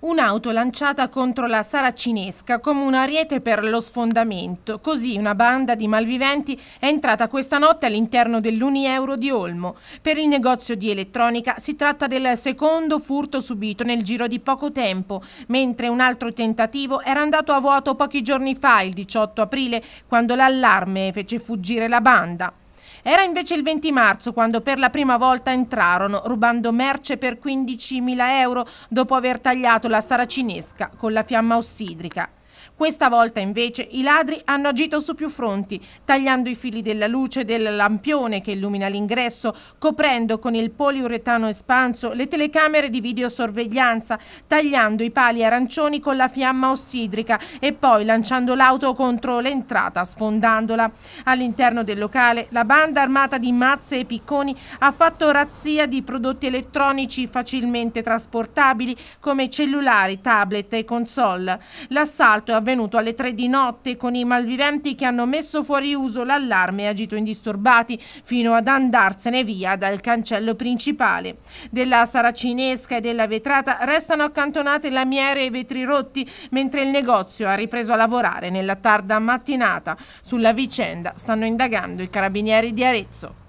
Un'auto lanciata contro la saracinesca come un ariete per lo sfondamento. Così una banda di malviventi è entrata questa notte all'interno dell'Unieuro di Olmo. Per il negozio di elettronica si tratta del secondo furto subito nel giro di poco tempo, mentre un altro tentativo era andato a vuoto pochi giorni fa, il 18 aprile, quando l'allarme fece fuggire la banda. Era invece il 20 marzo quando per la prima volta entrarono rubando merce per 15.000 euro dopo aver tagliato la saracinesca con la fiamma ossidrica. Questa volta invece i ladri hanno agito su più fronti, tagliando i fili della luce del lampione che illumina l'ingresso, coprendo con il poliuretano espanso le telecamere di videosorveglianza, tagliando i pali arancioni con la fiamma ossidrica e poi lanciando l'auto contro l'entrata sfondandola. All'interno del locale la banda armata di mazze e picconi ha fatto razzia di prodotti elettronici facilmente trasportabili come cellulari, tablet e console. L'assalto L'assalto è avvenuto alle 3 di notte con i malviventi che hanno messo fuori uso l'allarme e agito indisturbati fino ad andarsene via dal cancello principale. Della saracinesca e della vetrata restano accantonate lamiere e vetri rotti mentre il negozio ha ripreso a lavorare nella tarda mattinata. Sulla vicenda stanno indagando i carabinieri di Arezzo.